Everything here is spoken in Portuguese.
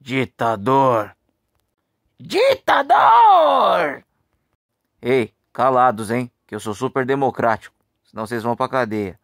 Ditador! Ditador! Ei, calados, hein? Que eu sou super democrático. Senão vocês vão pra cadeia.